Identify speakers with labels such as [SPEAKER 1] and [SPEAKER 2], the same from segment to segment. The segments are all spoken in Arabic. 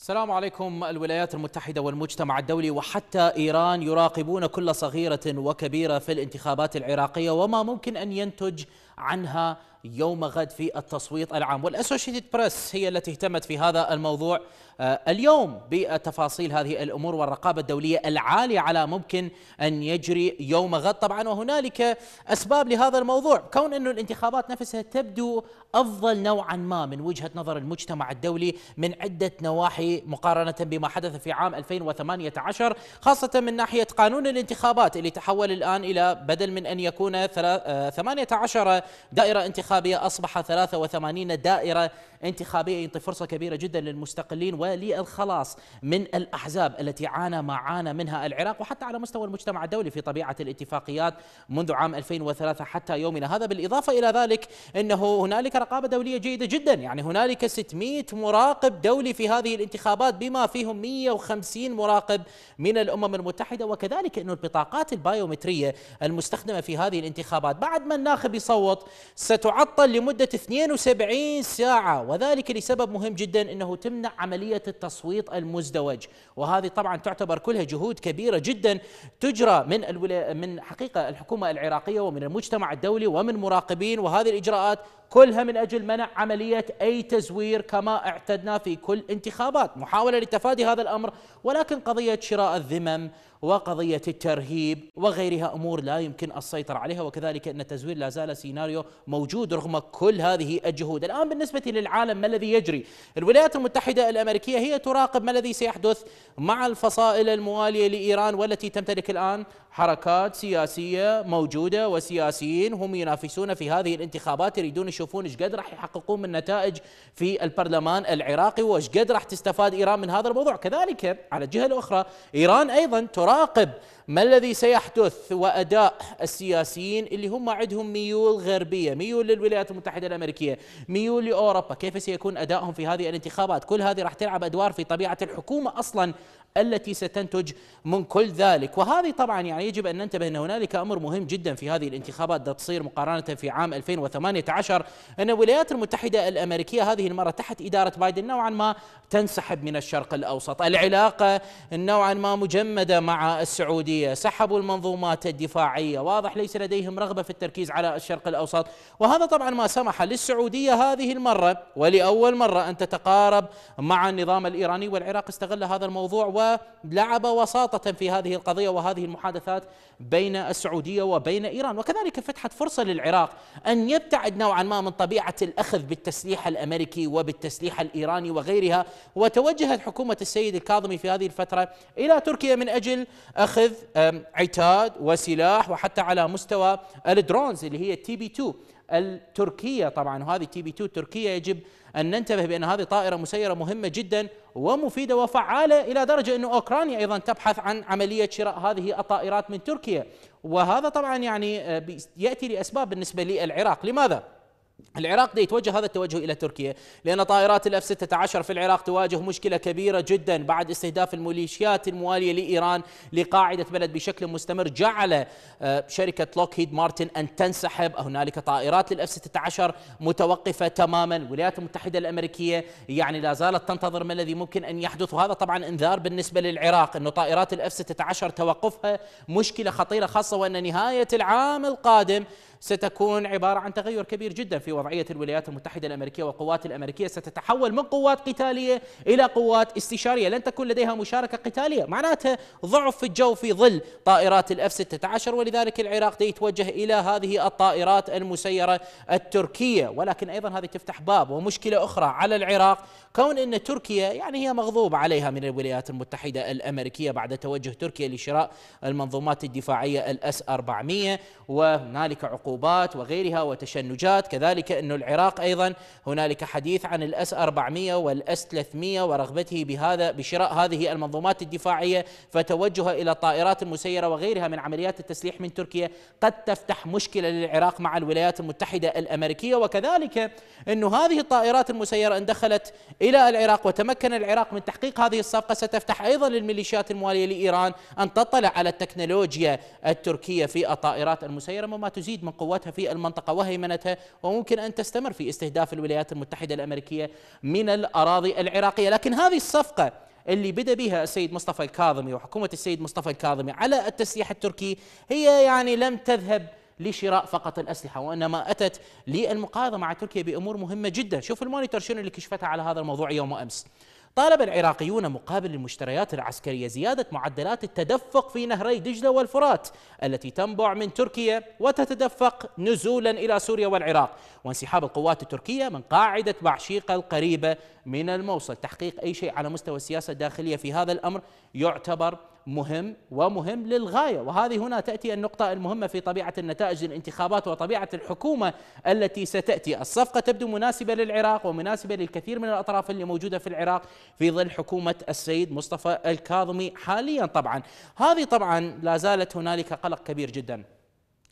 [SPEAKER 1] السلام عليكم الولايات المتحدة والمجتمع الدولي وحتى إيران يراقبون كل صغيرة وكبيرة في الانتخابات العراقية وما ممكن أن ينتج عنها يوم غد في التصويت العام والأسوشيتد بريس هي التي اهتمت في هذا الموضوع آه، اليوم بتفاصيل هذه الأمور والرقابة الدولية العالية على ممكن أن يجري يوم غد طبعا وهنالك أسباب لهذا الموضوع كون أنه الانتخابات نفسها تبدو أفضل نوعا ما من وجهة نظر المجتمع الدولي من عدة نواحي مقارنة بما حدث في عام 2018 خاصة من ناحية قانون الانتخابات اللي تحول الآن إلى بدل من أن يكون 18 آه، دائرة انتخابات الانتخابية أصبح 83 دائرة انتخابية يعطي فرصة كبيرة جدا للمستقلين وللخلاص من الأحزاب التي عانى ما عانى منها العراق وحتى على مستوى المجتمع الدولي في طبيعة الاتفاقيات منذ عام 2003 حتى يومنا هذا بالإضافة إلى ذلك أنه هنالك رقابة دولية جيدة جدا يعني هنالك 600 مراقب دولي في هذه الانتخابات بما فيهم 150 مراقب من الأمم المتحدة وكذلك أن البطاقات البايومترية المستخدمة في هذه الانتخابات بعد ما الناخب يصوت ستعاد تعطل لمدة 72 ساعة وذلك لسبب مهم جدا أنه تمنع عملية التصويت المزدوج وهذه طبعا تعتبر كلها جهود كبيرة جدا تجرى من من حقيقة الحكومة العراقية ومن المجتمع الدولي ومن مراقبين وهذه الإجراءات كلها من أجل منع عملية أي تزوير كما اعتدنا في كل انتخابات محاولة لتفادي هذا الأمر ولكن قضية شراء الذمم وقضية الترهيب وغيرها أمور لا يمكن السيطرة عليها وكذلك أن التزوير لا زال سيناريو موجود رغم كل هذه الجهود الآن بالنسبة للعالم ما الذي يجري الولايات المتحدة الأمريكية هي تراقب ما الذي سيحدث مع الفصائل الموالية لإيران والتي تمتلك الآن حركات سياسية موجودة وسياسيين هم ينافسون في هذه الانتخابات يريدون يشوفون ايش قد راح يحققون من نتائج في البرلمان العراقي وايش قد راح تستفاد ايران من هذا الموضوع كذلك على الجهة الاخرى ايران ايضا تراقب ما الذي سيحدث واداء السياسيين اللي هم عندهم ميول غربيه، ميول للولايات المتحده الامريكيه، ميول لاوروبا، كيف سيكون ادائهم في هذه الانتخابات؟ كل هذه راح تلعب ادوار في طبيعه الحكومه اصلا التي ستنتج من كل ذلك، وهذه طبعا يعني يجب ان ننتبه ان هنالك امر مهم جدا في هذه الانتخابات تصير مقارنه في عام 2018 ان الولايات المتحده الامريكيه هذه المره تحت اداره بايدن نوعا ما تنسحب من الشرق الاوسط، العلاقه نوعا ما مجمده مع السعوديه السورية سحبوا المنظومات الدفاعية واضح ليس لديهم رغبة في التركيز على الشرق الأوسط وهذا طبعا ما سمح للسعودية هذه المرة ولأول مرة أن تتقارب مع النظام الإيراني والعراق استغل هذا الموضوع ولعب وساطة في هذه القضية وهذه المحادثات بين السعودية وبين إيران وكذلك فتحت فرصة للعراق أن يبتعد نوعا ما من طبيعة الأخذ بالتسليح الأمريكي وبالتسليح الإيراني وغيرها وتوجهت حكومة السيد الكاظمي في هذه الفترة إلى تركيا من أجل أخذ عتاد وسلاح وحتى على مستوى الدرونز اللي هي تي بي 2 التركيه طبعا وهذه تي بي 2 التركيه يجب ان ننتبه بان هذه طائره مسيره مهمه جدا ومفيده وفعاله الى درجه انه اوكرانيا ايضا تبحث عن عمليه شراء هذه الطائرات من تركيا وهذا طبعا يعني آه، ياتي لاسباب بالنسبه للعراق لماذا؟ العراق دي يتوجه هذا التوجه الى تركيا لان طائرات الاف 16 في العراق تواجه مشكله كبيره جدا بعد استهداف الميليشيات المواليه لايران لقاعده بلد بشكل مستمر جعل آه، شركه لوكهيد مارتن ان تنسحب هنالك طائرات للاف 16 متوقفه تماما الولايات المتحده الامريكيه يعني لا زالت تنتظر ما الذي ممكن ان يحدث وهذا طبعا انذار بالنسبه للعراق انه طائرات الاف 16 توقفها مشكله خطيره خاصه وان نهايه العام القادم ستكون عباره عن تغير كبير جدا في في وضعية الولايات المتحدة الأمريكية والقوات الأمريكية ستتحول من قوات قتالية إلى قوات استشارية لن تكون لديها مشاركة قتالية معناتها ضعف في الجو في ظل طائرات الأف 16 ولذلك العراق يتوجه إلى هذه الطائرات المسيرة التركية ولكن أيضا هذه تفتح باب ومشكلة أخرى على العراق كون أن تركيا يعني هي مغضوب عليها من الولايات المتحدة الأمريكية بعد توجه تركيا لشراء المنظومات الدفاعية الأس 400 وهنالك عقوبات وغيرها وتشنجات كذلك ذلك أن العراق أيضا هنالك حديث عن الأس 400 والأس 300 ورغبته بهذا بشراء هذه المنظومات الدفاعية فتوجه إلى الطائرات المسيرة وغيرها من عمليات التسليح من تركيا قد تفتح مشكلة للعراق مع الولايات المتحدة الأمريكية وكذلك أن هذه الطائرات المسيرة إن دخلت إلى العراق وتمكن العراق من تحقيق هذه الصفقة ستفتح أيضا للميليشيات الموالية لإيران أن تطلع على التكنولوجيا التركية في الطائرات المسيرة مما تزيد من قوتها في المنطقة وهيمنتها وممكن يمكن أن تستمر في استهداف الولايات المتحدة الأمريكية من الأراضي العراقية لكن هذه الصفقة اللي بدا بها السيد مصطفى الكاظمي وحكومه السيد مصطفى الكاظمي على التسليح التركي هي يعني لم تذهب لشراء فقط الأسلحة وإنما أتت للمقاضه مع تركيا بأمور مهمة جدا شوف المونيتور شنو اللي كشفتها على هذا الموضوع يوم أمس طالب العراقيون مقابل المشتريات العسكرية زيادة معدلات التدفق في نهري دجلة والفرات التي تنبع من تركيا وتتدفق نزولا إلى سوريا والعراق وانسحاب القوات التركية من قاعدة بعشيقة القريبة من الموصل تحقيق أي شيء على مستوى السياسة الداخلية في هذا الأمر يعتبر مهم ومهم للغايه وهذه هنا تاتي النقطه المهمه في طبيعه النتائج الانتخابات وطبيعه الحكومه التي ستاتي، الصفقه تبدو مناسبه للعراق ومناسبه للكثير من الاطراف اللي موجوده في العراق في ظل حكومه السيد مصطفى الكاظمي حاليا طبعا، هذه طبعا لا زالت هنالك قلق كبير جدا.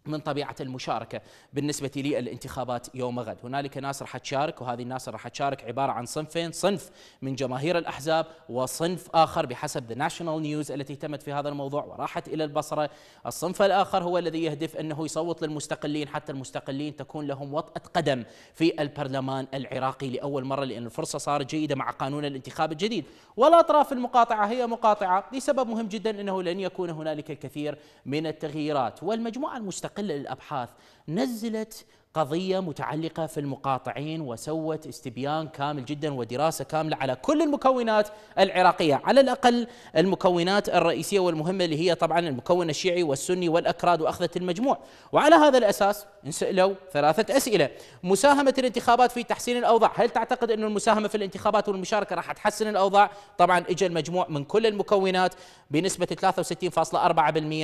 [SPEAKER 1] من طبيعة المشاركة بالنسبة لي الانتخابات يوم غد هنالك ناس راح تشارك وهذه الناس راح تشارك عبارة عن صنفين صنف من جماهير الأحزاب وصنف آخر بحسب The National News التي اهتمت في هذا الموضوع وراحت إلى البصرة الصنف الآخر هو الذي يهدف أنه يصوت للمستقلين حتى المستقلين تكون لهم وطأة قدم في البرلمان العراقي لأول مرة لأن الفرصة صارت جيدة مع قانون الانتخاب الجديد والأطراف المقاطعة هي مقاطعة لسبب مهم جدا أنه لن يكون هنالك الكثير من التغييرات والمجموعة المستقلة تقل الابحاث نزلت قضيه متعلقه في المقاطعين وسوت استبيان كامل جدا ودراسه كامله على كل المكونات العراقيه، على الاقل المكونات الرئيسيه والمهمه اللي هي طبعا المكون الشيعي والسني والاكراد واخذت المجموع، وعلى هذا الاساس انسالوا ثلاثه اسئله، مساهمه الانتخابات في تحسين الاوضاع، هل تعتقد انه المساهمه في الانتخابات والمشاركه راح تحسن الاوضاع؟ طبعا اجى المجموع من كل المكونات بنسبه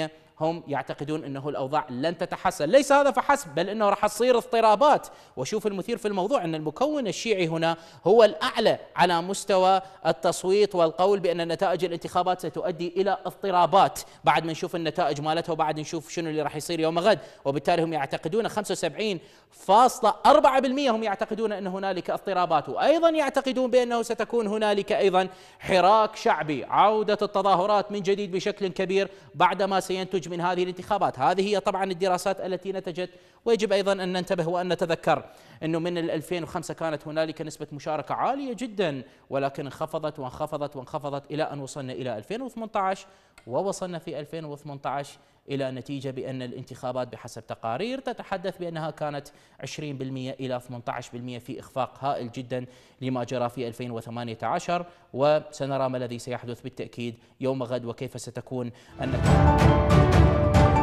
[SPEAKER 1] 63.4% هم يعتقدون انه الاوضاع لن تتحسن، ليس هذا فحسب بل انه راح تصير اضطرابات، وشوف المثير في الموضوع ان المكون الشيعي هنا هو الاعلى على مستوى التصويت والقول بان نتائج الانتخابات ستؤدي الى اضطرابات، بعد ما نشوف النتائج مالتها وبعد نشوف شنو اللي راح يصير يوم غد، وبالتالي هم يعتقدون 75.4% هم يعتقدون ان هنالك اضطرابات، وايضا يعتقدون بانه ستكون هنالك ايضا حراك شعبي، عوده التظاهرات من جديد بشكل كبير بعدما سينتج الخروج من هذه الانتخابات هذه هي طبعا الدراسات التي نتجت ويجب أيضا أن ننتبه وأن نتذكر أنه من 2005 كانت هنالك نسبة مشاركة عالية جدا ولكن انخفضت وانخفضت وانخفضت إلى أن وصلنا إلى 2018 ووصلنا في 2018 إلى نتيجة بأن الانتخابات بحسب تقارير تتحدث بأنها كانت 20% إلى 18% في إخفاق هائل جدا لما جرى في 2018 وسنرى ما الذي سيحدث بالتأكيد يوم غد وكيف ستكون النتيجة